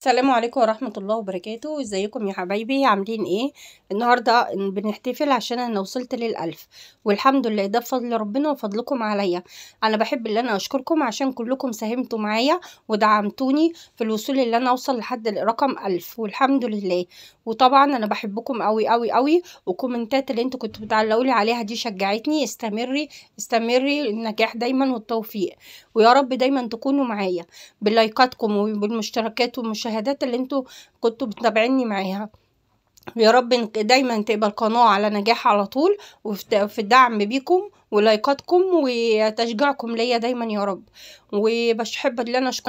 السلام عليكم ورحمة الله وبركاته ازيكم يا حبايبي عاملين ايه النهاردة بنحتفل عشان انا وصلت للالف والحمد لله ده بفضل ربنا وفضلكم عليا انا بحب ان انا اشكركم عشان كلكم ساهمتوا معايا ودعمتوني في الوصول اللي انا اوصل لحد رقم الف والحمد لله وطبعا انا بحبكم قوي قوي قوي وكومنتات اللي انتوا كنتوا بتعلقوا لي عليها دي شجعتني استمري استمري النجاح دايما والتوفيق ويا رب دايما تكونوا معايا بلايكاتكم وبالمشتركات والمشاهدات الشهادات اللي انتوا كنتوا بتتابعيني معاها يا رب دايما تبقى القناة على نجاح على طول وفي الدعم بيكم ولايكاتكم وتشجيعكم ليا دايما يا رب وبحب ان انا